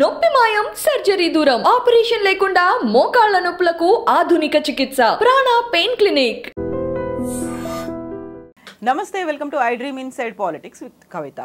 నొప్పి మాయం సర్జరీ దూరం ఆపరేషన్ లేకుండా మోకాళ్ల నొప్పులకు ఆధునిక చికిత్స ప్రాణ పెయిన్ క్లినిక్ నమస్తే welcome to I dream inside politics with Kavitha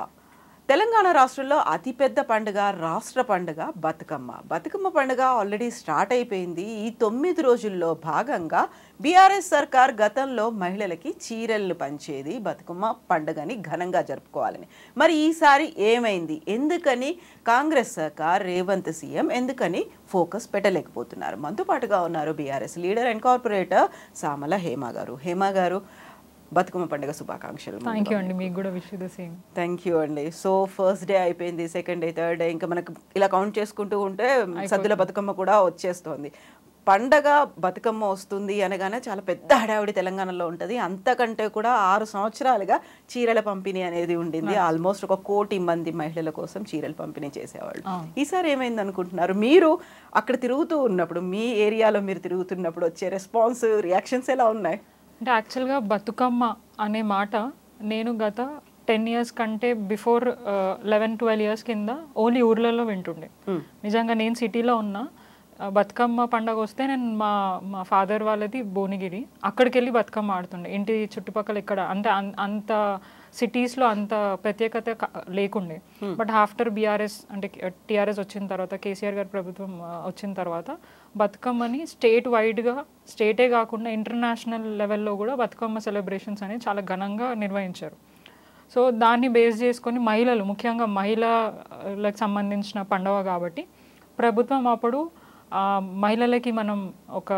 Telangana రాష్ట్రంలో అతిపెద్ద పండుగ రాష్ట్ర పండుగ బతుకమ్మ బతుకమ్మ పండుగ ఆల్రెడీ స్టార్ట్ అయిపోయింది ఈ తొమ్మిది రోజుల్లో భాగంగా బీఆర్ఎస్ సర్కార్ గతంలో మహిళలకి చీరలను పంచేది బతుకమ్మ పండుగని ఘనంగా జరుపుకోవాలని మరి ఈసారి ఏమైంది ఎందుకని కాంగ్రెస్ సర్కార్ రేవంత్ సీఎం ఎందుకని ఫోకస్ పెట్టలేకపోతున్నారు మనతో పాటుగా ఉన్నారు BRS leader and corporator Samala Hema గారు హేమ గారు బతుకమ్మ పండుగ శుభాకాంక్షలు థ్యాంక్ యూ అండి మీకు కూడా wish the same thank you అండి సో ఫస్ట్ డే అయిపోయింది సెకండ్ డే థర్డ్ డే ఇంకా మనకు ఇలా కౌంట్ చేసుకుంటూ ఉంటే సద్దుల బతుకమ్మ కూడా వచ్చేస్తోంది పండగ బతుకమ్మ వస్తుంది అనగానే చాలా పెద్ద హడావిడి తెలంగాణలో ఉంటుంది అంతకంటే కూడా ఆరు సంవత్సరాలుగా చీరల పంపిణీ అనేది ఉండింది ఆల్మోస్ట్ ఒక కోటి మంది మహిళల కోసం చీరలు పంపిణీ చేసేవాళ్ళు ఈసారి ఏమైంది అనుకుంటున్నారు మీరు అక్కడ తిరుగుతూ ఉన్నప్పుడు మీ ఏరియాలో మీరు తిరుగుతున్నప్పుడు వచ్చే రెస్పాన్స్ రియాక్షన్స్ ఎలా ఉన్నాయి అంటే యాక్చువల్గా బతుకమ్మ అనే మాట నేను గత టెన్ ఇయర్స్ కంటే బిఫోర్ లెవెన్ ట్వెల్వ్ ఇయర్స్ కింద ఓన్లీ ఊర్లలో వింటుండే నిజంగా నేను సిటీలో ఉన్నా బతుకమ్మ పండగ వస్తే నేను మా మా ఫాదర్ వాళ్ళది భువనగిరి అక్కడికి వెళ్ళి బతుకమ్మ ఆడుతుండే ఇంటి చుట్టుపక్కల ఇక్కడ అంటే అంత సిటీస్లో అంత ప్రత్యేకత లేకుండే బట్ ఆఫ్టర్ బీఆర్ఎస్ అంటే టీఆర్ఎస్ వచ్చిన తర్వాత కేసీఆర్ గారి ప్రభుత్వం వచ్చిన తర్వాత బతుకమ్మని స్టేట్ వైడ్గా స్టేటే కాకుండా ఇంటర్నేషనల్ లెవెల్లో కూడా బతుకమ్మ సెలబ్రేషన్స్ అనేవి చాలా ఘనంగా నిర్వహించారు సో దాన్ని బేస్ చేసుకొని మహిళలు ముఖ్యంగా మహిళలకు సంబంధించిన పండుగ కాబట్టి ప్రభుత్వం అప్పుడు మహిళలకి మనం ఒక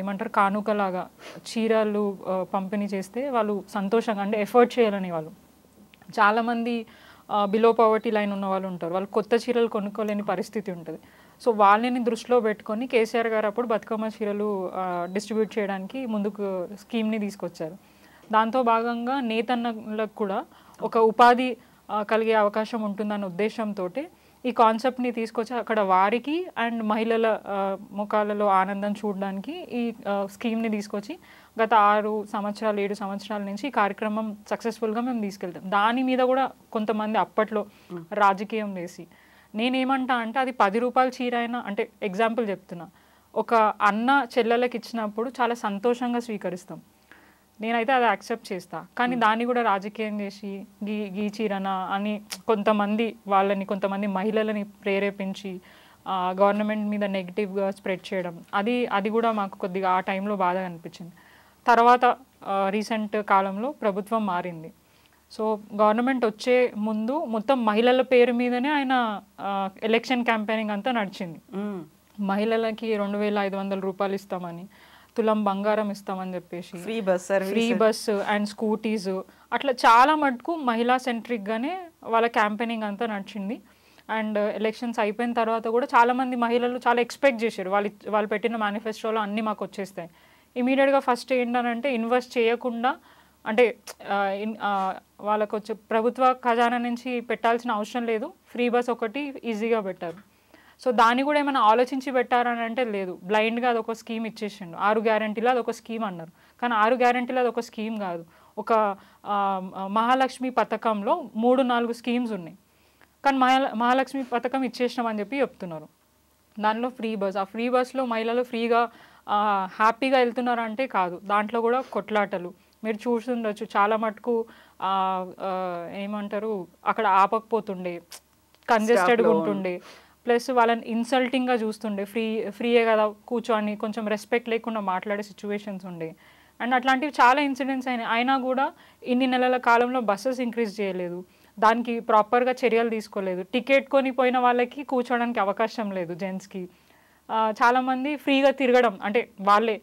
ఏమంటారు కానుకలాగా చీరలు పంపిణీ చేస్తే వాళ్ళు సంతోషంగా అంటే ఎఫర్ట్ చేయాలని వాళ్ళు చాలామంది బిలో పవర్టీ లైన్ ఉన్న వాళ్ళు ఉంటారు వాళ్ళు కొత్త చీరలు కొనుక్కోలేని పరిస్థితి ఉంటుంది సో వాళ్ళని దృష్టిలో పెట్టుకొని కేసీఆర్ గారు అప్పుడు బతుకమ్మ చీరలు డిస్ట్రిబ్యూట్ చేయడానికి ముందుకు స్కీమ్ని తీసుకొచ్చారు దాంతో భాగంగా నేతన్నలకు కూడా ఒక ఉపాధి కలిగే అవకాశం ఉంటుందన్న ఉద్దేశంతో ఈ కాన్సెప్ట్ని తీసుకొచ్చి అక్కడ వారికి అండ్ మహిళల ముఖాలలో ఆనందం చూడడానికి ఈ స్కీమ్ని తీసుకొచ్చి గత ఆరు సంవత్సరాలు ఏడు సంవత్సరాల నుంచి ఈ కార్యక్రమం సక్సెస్ఫుల్గా మేము తీసుకెళ్తాం దాని మీద కూడా కొంతమంది అప్పట్లో రాజకీయం వేసి నేనేమంటా అంటే అది పది రూపాయల చీర అయినా అంటే ఎగ్జాంపుల్ చెప్తున్నా ఒక అన్న చెల్లెలకు ఇచ్చినప్పుడు చాలా సంతోషంగా స్వీకరిస్తాం నేనైతే అది యాక్సెప్ట్ చేస్తా కానీ hmm. దాన్ని కూడా రాజకీయం చేసి గీ గీచీరన అని కొంతమంది వాళ్ళని కొంతమంది మహిళలని ప్రేరేపించి గవర్నమెంట్ మీద నెగిటివ్గా స్ప్రెడ్ చేయడం అది అది కూడా మాకు కొద్దిగా ఆ టైంలో బాధ అనిపించింది తర్వాత రీసెంట్ కాలంలో ప్రభుత్వం మారింది సో గవర్నమెంట్ వచ్చే ముందు మొత్తం మహిళల పేరు మీదనే ఆయన ఎలక్షన్ క్యాంపెయినింగ్ అంతా నడిచింది hmm. మహిళలకి రెండు వేల ఐదు వందల రూపాయలు ఇస్తామని తులం బంగారం ఇస్తామని చెప్పేసి free bus free bus and scooties అట్లా చాలా మటుకు మహిళా సెంట్రిక్గానే వాళ్ళ క్యాంపెయినింగ్ అంతా నడిచింది అండ్ ఎలక్షన్స్ అయిపోయిన తర్వాత కూడా చాలామంది మహిళలు చాలా ఎక్స్పెక్ట్ చేశారు వాళ్ళు వాళ్ళు పెట్టిన మేనిఫెస్టోలో అన్నీ మాకు వచ్చేస్తాయి ఇమీడియట్గా ఫస్ట్ ఏంటంటే ఇన్వెస్ట్ చేయకుండా అంటే uh, uh, వాళ్ళకు వచ్చే ప్రభుత్వ ఖజానా నుంచి పెట్టాల్సిన అవసరం లేదు ఫ్రీ బస్ ఒకటి ఈజీగా పెట్టారు సో దాన్ని కూడా ఏమైనా ఆలోచించి పెట్టారని అంటే లేదు బ్లైండ్గా అదొక స్కీమ్ ఇచ్చేసిండు ఆరు గ్యారంటీలో అదొక స్కీమ్ అన్నారు కానీ ఆరు గ్యారంటీలో అదొక స్కీమ్ కాదు ఒక మహాలక్ష్మి పథకంలో మూడు నాలుగు స్కీమ్స్ ఉన్నాయి కానీ మహాలక్ష్మి పథకం అని చెప్పి చెప్తున్నారు దానిలో ఫ్రీ బస్ ఆ ఫ్రీ బస్లో మహిళలు ఫ్రీగా హ్యాపీగా వెళ్తున్నారు అంటే కాదు దాంట్లో కూడా కొట్లాటలు మీరు చూస్తుండొచ్చు చాలా మటుకు ఏమంటారు అక్కడ ఆపకపోతుండే కంజెస్టెడ్గా ఉంటుండే ప్లస్ వాళ్ళని ఇన్సల్టింగ్గా చూస్తుండే ఫ్రీ ఫ్రీయే కదా కూర్చొని కొంచెం రెస్పెక్ట్ లేకుండా మాట్లాడే సిచ్యువేషన్స్ ఉండే అండ్ అట్లాంటివి చాలా ఇన్సిడెంట్స్ అయినాయి అయినా కూడా ఇన్ని నెలల కాలంలో బస్సెస్ ఇంక్రీజ్ చేయలేదు దానికి ప్రాపర్గా చర్యలు తీసుకోలేదు టికెట్ కొని పోయిన వాళ్ళకి కూర్చోడానికి అవకాశం లేదు జెంట్స్కి చాలామంది ఫ్రీగా తిరగడం అంటే వాళ్ళే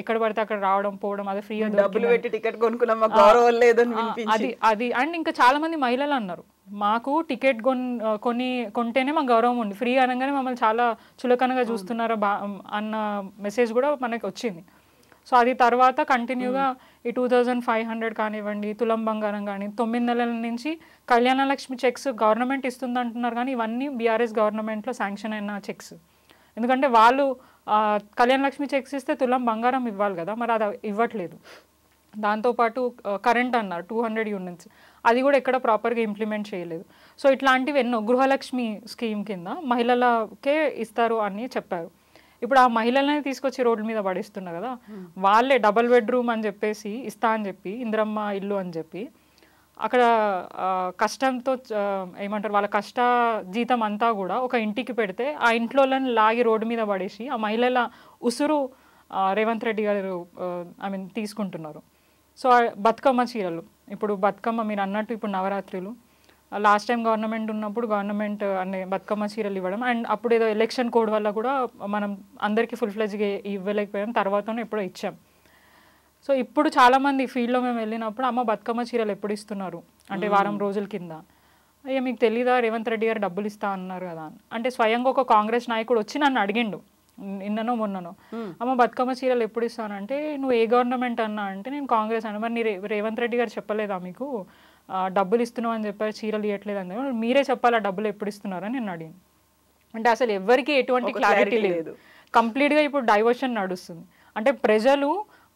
ఎక్కడ పడితే అక్కడ రావడం పోవడం అదే ఫ్రీ డబ్బులు పెట్టి టికెట్ కొనుక్కున్నాం గౌరవం అది అది అండ్ ఇంకా చాలా మంది మహిళలు అన్నారు మాకు టికెట్ కొన్ కొని కొంటేనే మాకు గౌరవం ఉంది ఫ్రీ అనగానే మమ్మల్ని చాలా చులకనగా చూస్తున్నారా బా అన్న మెసేజ్ కూడా మనకి వచ్చింది సో అది తర్వాత కంటిన్యూగా ఈ టూ థౌజండ్ ఫైవ్ హండ్రెడ్ కానివ్వండి తులం బంగారం కానీ తొమ్మిది నెలల నుంచి కళ్యాణలక్ష్మి చెక్స్ గవర్నమెంట్ ఇస్తుంది అంటున్నారు కానీ ఇవన్నీ బీఆర్ఎస్ గవర్నమెంట్లో శాంక్షన్ అయిన చెక్స్ ఎందుకంటే వాళ్ళు కళ్యాణ్ లక్ష్మి చెక్స్ ఇస్తే తులం బంగారం ఇవ్వాలి కదా మరి అది ఇవ్వట్లేదు దాంతోపాటు కరెంట్ అన్నారు టూ హండ్రెడ్ యూనిట్స్ అది కూడా ఎక్కడ ప్రాపర్గా ఇంప్లిమెంట్ చేయలేదు సో ఇట్లాంటివి ఎన్నో గృహలక్ష్మి స్కీమ్ కింద మహిళలకే ఇస్తారు అని చెప్పారు ఇప్పుడు ఆ మహిళలనే తీసుకొచ్చి రోడ్డు మీద పడిస్తున్నారు కదా వాళ్ళే డబల్ బెడ్రూమ్ అని చెప్పేసి ఇస్తా అని చెప్పి ఇంద్రమ్మ ఇల్లు అని చెప్పి అక్కడ కష్టంతో ఏమంటారు వాళ్ళ కష్ట జీతం అంతా కూడా ఒక ఇంటికి పెడితే ఆ ఇంట్లో లాగి రోడ్డు మీద పడేసి ఆ మహిళల ఉసురు రేవంత్ రెడ్డి గారు ఐ మీన్ తీసుకుంటున్నారు సో బతుకమ్మ చీరలు ఇప్పుడు బతుకమ్మ మీరు అన్నట్టు ఇప్పుడు నవరాత్రులు లాస్ట్ టైం గవర్నమెంట్ ఉన్నప్పుడు గవర్నమెంట్ అనే బతుకమ్మ చీరలు ఇవ్వడం అండ్ అప్పుడు ఏదో ఎలక్షన్ కోడ్ వల్ల కూడా మనం అందరికీ ఫుల్ ఫ్లెజ్గా ఇవ్వలేకపోయాం తర్వాత ఎప్పుడో ఇచ్చాం సో ఇప్పుడు చాలామంది ఫీల్డ్లో మేము వెళ్ళినప్పుడు అమ్మ బతుకమ్మ చీరలు ఎప్పుడు ఇస్తున్నారు అంటే వారం రోజుల కింద అయ్యా మీకు తెలీదా రేవంత్ రెడ్డి గారు డబ్బులు ఇస్తా అన్నారు కదా అంటే స్వయంగా ఒక కాంగ్రెస్ నాయకుడు వచ్చి నన్ను అడిగిండు నిన్ననో మొన్ననో అమ్మ బతుకమ్మ చీరలు ఎప్పుడు ఇస్తానంటే నువ్వు ఏ గవర్నమెంట్ అన్నా అంటే నేను కాంగ్రెస్ అని మరి రేవంత్ రెడ్డి గారు చెప్పలేదా మీకు డబ్బులు ఇస్తున్నావు అని చెప్పారు చీరలు ఇవ్వట్లేదు అని మీరే చెప్పాలి ఆ డబ్బులు ఎప్పుడు అని నేను అడిగాను అంటే అసలు ఎవరికి ఎటువంటి క్లారిటీ లేదు కంప్లీట్గా ఇప్పుడు డైవర్షన్ నడుస్తుంది అంటే ప్రజలు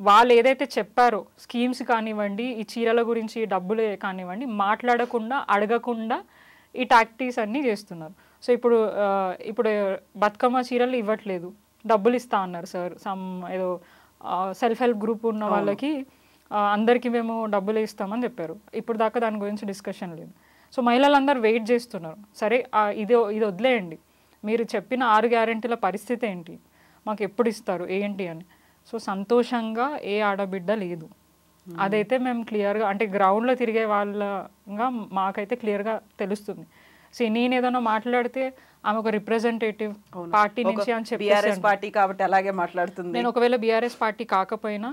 వాళ్ళు ఏదైతే చెప్పారో స్కీమ్స్ కానివ్వండి ఈ చీరల గురించి డబ్బులు కానివ్వండి మాట్లాడకుండా అడగకుండా ఈ టాక్టీస్ అన్నీ చేస్తున్నారు సో ఇప్పుడు ఇప్పుడు బతుకమ్మ చీరలు ఇవ్వట్లేదు డబ్బులు ఇస్తా అన్నారు సార్ సమ్ ఏదో సెల్ఫ్ హెల్ప్ గ్రూప్ ఉన్న వాళ్ళకి అందరికీ మేము డబ్బులు ఇస్తామని చెప్పారు ఇప్పుడు దాకా దాని గురించి డిస్కషన్ లేదు సో మహిళలందరూ వెయిట్ చేస్తున్నారు సరే ఇది ఇది వదిలేయండి మీరు చెప్పిన ఆరు గ్యారంటీల పరిస్థితి ఏంటి మాకు ఎప్పుడు ఇస్తారు ఏంటి అని సో సంతోషంగా ఏ ఆడబిడ్డ లేదు అదైతే మేము క్లియర్గా అంటే గ్రౌండ్లో తిరిగే వాళ్ళగా మాకైతే క్లియర్గా తెలుస్తుంది సో నేను ఏదైనా మాట్లాడితే ఆమె ఒక రిప్రజెంటేటివ్ పార్టీ నుంచి అని చెప్పి పార్టీ కాబట్టి అలాగే మాట్లాడుతుంది నేను ఒకవేళ బీఆర్ఎస్ పార్టీ కాకపోయినా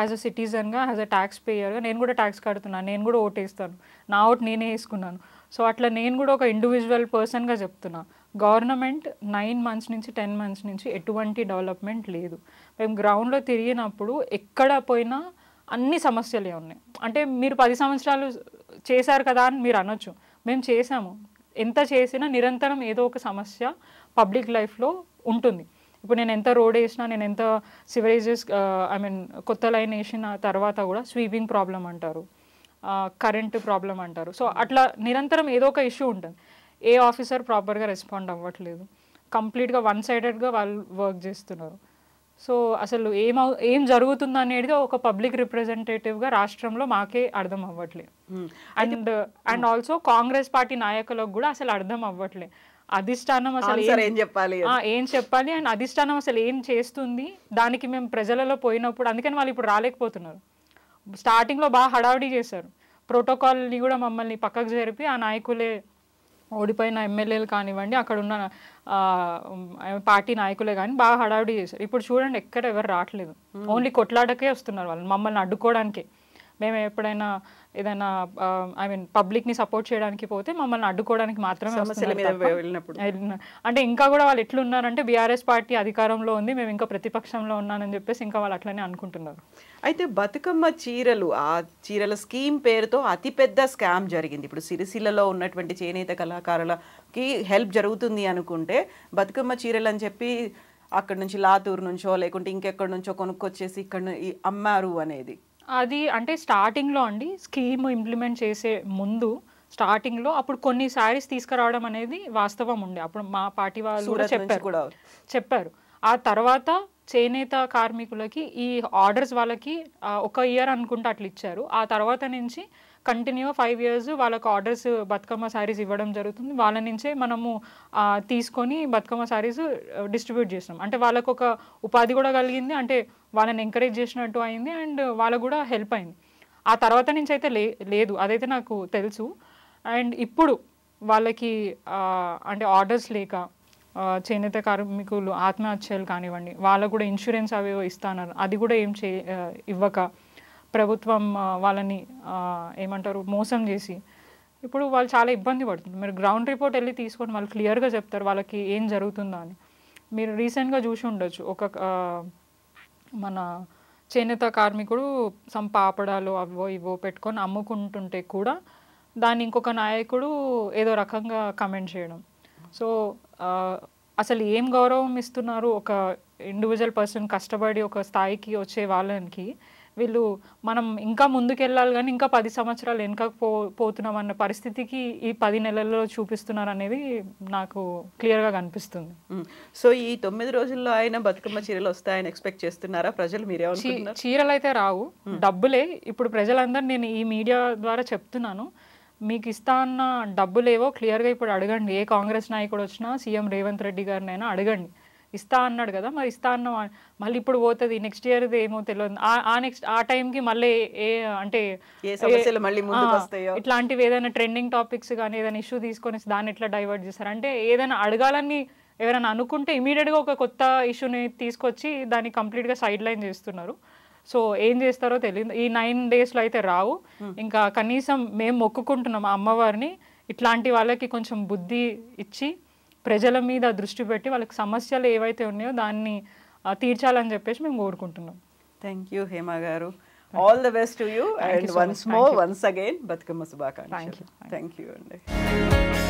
యాజ్ అ సిటిజన్గా యాజ్ అ ట్యాక్స్ పేయర్గా నేను కూడా ట్యాక్స్ కడుతున్నాను నేను కూడా ఓట్ వేస్తాను నా ఓట్ నేనే వేసుకున్నాను సో అట్లా నేను కూడా ఒక ఇండివిజువల్ పర్సన్గా చెప్తున్నాను గవర్నమెంట్ నైన్ మంత్స్ నుంచి టెన్ మంత్స్ నుంచి ఎటువంటి డెవలప్మెంట్ లేదు మేము గ్రౌండ్లో తిరిగినప్పుడు ఎక్కడ పోయినా అన్ని సమస్యలే ఉన్నాయి అంటే మీరు పది సంవత్సరాలు చేశారు కదా అని మీరు అనొచ్చు మేము చేసాము ఎంత చేసినా నిరంతరం ఏదో ఒక సమస్య పబ్లిక్ లైఫ్లో ఉంటుంది ఇప్పుడు నేను ఎంత రోడ్ వేసినా నేను ఎంత సివరేజెస్ ఐ మీన్ కొత్త లైన్ వేసిన తర్వాత కూడా స్వీపింగ్ ప్రాబ్లం అంటారు కరెంట్ ప్రాబ్లం అంటారు సో అట్లా నిరంతరం ఏదో ఒక ఇష్యూ ఉంటుంది ఏ ఆఫీసర్ ప్రాపర్గా రెస్పాండ్ అవ్వట్లేదు కంప్లీట్గా వన్ సైడెడ్గా వాళ్ళు వర్క్ చేస్తున్నారు సో అసలు ఏం ఏం జరుగుతుంది అనేది ఒక పబ్లిక్ రిప్రజెంటేటివ్గా రాష్ట్రంలో మాకే అర్థం అవ్వట్లేదు and and also Congress party నాయకులకు కూడా అసలు అర్థం అవ్వట్లేదు అధిష్టానం అసలు ఏం చెప్పాలి ఏం చెప్పాలి అండ్ అధిష్టానం అసలు ఏం చేస్తుంది దానికి మేము ప్రజలలో పోయినప్పుడు అందుకని వాళ్ళు ఇప్పుడు రాలేకపోతున్నారు స్టార్టింగ్లో బాగా హడావిడి చేశారు ప్రోటోకాల్ని కూడా మమ్మల్ని పక్కకు జరిపి ఆ నాయకులే ఓడిపోయిన ఎమ్మెల్యేలు కానివ్వండి అక్కడ ఉన్న పార్టీ నాయకులే కానీ బాగా హడావిడి చేశారు ఇప్పుడు చూడండి ఎక్కడ ఎవరు రావట్లేదు ఓన్లీ కొట్లాడకే వస్తున్నారు వాళ్ళు మమ్మల్ని అడ్డుకోవడానికే మేము ఎప్పుడైనా ఏదైనా ఐ మీన్ పబ్లిక్ని సపోర్ట్ చేయడానికి పోతే మమ్మల్ని అడ్డుకోవడానికి మాత్రమే వెళ్ళినప్పుడు అంటే ఇంకా కూడా వాళ్ళు ఎట్లున్నారంటే బీఆర్ఎస్ పార్టీ అధికారంలో ఉంది మేము ఇంకా ప్రతిపక్షంలో ఉన్నానని చెప్పేసి ఇంకా వాళ్ళు అట్లనే అనుకుంటున్నారు అయితే బతుకమ్మ చీరలు ఆ చీరల స్కీమ్ పేరుతో అతిపెద్ద స్కామ్ జరిగింది ఇప్పుడు సిరిసిల్లలో ఉన్నటువంటి చేనేత కళాకారులకి హెల్ప్ జరుగుతుంది అనుకుంటే బతుకమ్మ చీరలు అని చెప్పి అక్కడి నుంచి లాతూరు నుంచో లేకుంటే ఇంకెక్కడి నుంచో కొనుక్కొచ్చేసి ఇక్కడ అమ్మారు అనేది అది అంటే స్టార్టింగ్లో అండి స్కీమ్ ఇంప్లిమెంట్ చేసే ముందు స్టార్టింగ్లో అప్పుడు కొన్ని శారీస్ తీసుకురావడం అనేది వాస్తవం ఉండే అప్పుడు మా పార్టీ వాళ్ళు కూడా చెప్పారు చెప్పారు ఆ తర్వాత చేనేత కార్మికులకి ఈ ఆర్డర్స్ వాళ్ళకి ఒక ఇయర్ అనుకుంటే అట్లా ఇచ్చారు ఆ తర్వాత నుంచి కంటిన్యూ ఫైవ్ ఇయర్స్ వాళ్ళకు ఆర్డర్స్ బతుకమ్మ శారీస్ ఇవ్వడం జరుగుతుంది వాళ్ళ నుంచే మనము తీసుకొని బతుకమ్మ శారీస్ డిస్ట్రిబ్యూట్ చేస్తున్నాం అంటే వాళ్ళకు ఒక ఉపాధి కూడా కలిగింది అంటే వాళ్ళని ఎంకరేజ్ చేసినట్టు అయింది అండ్ వాళ్ళకు కూడా హెల్ప్ అయింది ఆ తర్వాత నుంచి అయితే లే లేదు అదైతే నాకు తెలుసు అండ్ ఇప్పుడు వాళ్ళకి అంటే ఆర్డర్స్ లేక చేనేత కార్మికులు ఆత్మహత్యలు కానివ్వండి వాళ్ళకు కూడా ఇన్సూరెన్స్ అవి ఇస్తాన్నారు అది కూడా ఏం చే ఇవ్వక ప్రభుత్వం వాళ్ళని ఏమంటారు మోసం చేసి ఇప్పుడు వాళ్ళు చాలా ఇబ్బంది పడుతుంది మీరు గ్రౌండ్ రిపోర్ట్ వెళ్ళి తీసుకొని వాళ్ళు క్లియర్గా చెప్తారు వాళ్ళకి ఏం జరుగుతుందో అని మీరు రీసెంట్గా చూసి ఉండొచ్చు ఒక మన చేనేత కార్మికుడు సమ్ పాపడాలు అవో ఇవో పెట్టుకొని అమ్ముకుంటుంటే కూడా దాన్ని ఇంకొక నాయకుడు ఏదో రకంగా కమెంట్ చేయడం సో అసలు ఏం గౌరవం ఇస్తున్నారు ఒక ఇండివిజువల్ పర్సన్ కష్టపడి ఒక స్థాయికి వచ్చే వాళ్ళకి వీళ్ళు మనం ఇంకా ముందుకెళ్ళాలి కానీ ఇంకా పది సంవత్సరాలు వెనకకు పోతున్నాం అన్న పరిస్థితికి ఈ పది నెలల్లో చూపిస్తున్నారు అనేది నాకు క్లియర్గా కనిపిస్తుంది సో ఈ తొమ్మిది రోజుల్లో ఆయన బతుకమ్మ చీరలు వస్తాయని ఎక్స్పెక్ట్ చేస్తున్నారా ప్రజలు మీరే చీరలు అయితే రావు డబ్బులే ఇప్పుడు ప్రజలందరూ నేను ఈ మీడియా ద్వారా చెప్తున్నాను మీకు ఇస్తా అన్న డబ్బులేవో క్లియర్గా ఇప్పుడు అడగండి ఏ కాంగ్రెస్ నాయకుడు వచ్చినా సీఎం రేవంత్ రెడ్డి గారినైనా అడగండి ఇస్తా అన్నాడు కదా మరి ఇస్తా అన్న మళ్ళీ ఇప్పుడు పోతుంది నెక్స్ట్ ఇయర్ ఏమో తెలియదు ఆ నెక్స్ట్ ఆ టైంకి మళ్ళీ ఏ అంటే ఇట్లాంటివి ఏదైనా ట్రెండింగ్ టాపిక్స్ కానీ ఏదైనా ఇష్యూ తీసుకొని దాన్ని ఎట్లా డైవర్ట్ చేస్తారు అంటే ఏదైనా అడగాలని ఎవరైనా అనుకుంటే ఇమీడియట్గా ఒక కొత్త ఇష్యూని తీసుకొచ్చి దాన్ని కంప్లీట్గా సైడ్ లైన్ చేస్తున్నారు సో ఏం చేస్తారో తెలియదు ఈ నైన్ డేస్లో అయితే రావు ఇంకా కనీసం మేము మొక్కుకుంటున్నాం అమ్మవారిని ఇట్లాంటి వాళ్ళకి కొంచెం బుద్ధి ఇచ్చి ప్రజల మీద దృష్టి పెట్టి వాళ్ళకి సమస్యలు ఏవైతే ఉన్నాయో దాన్ని తీర్చాలని చెప్పేసి మేము కోరుకుంటున్నాం థ్యాంక్ యూ హేమ గారు all the best to you and once more once again Bathukamma శుభాకాంక్ష థ్యాంక్ యూ అండి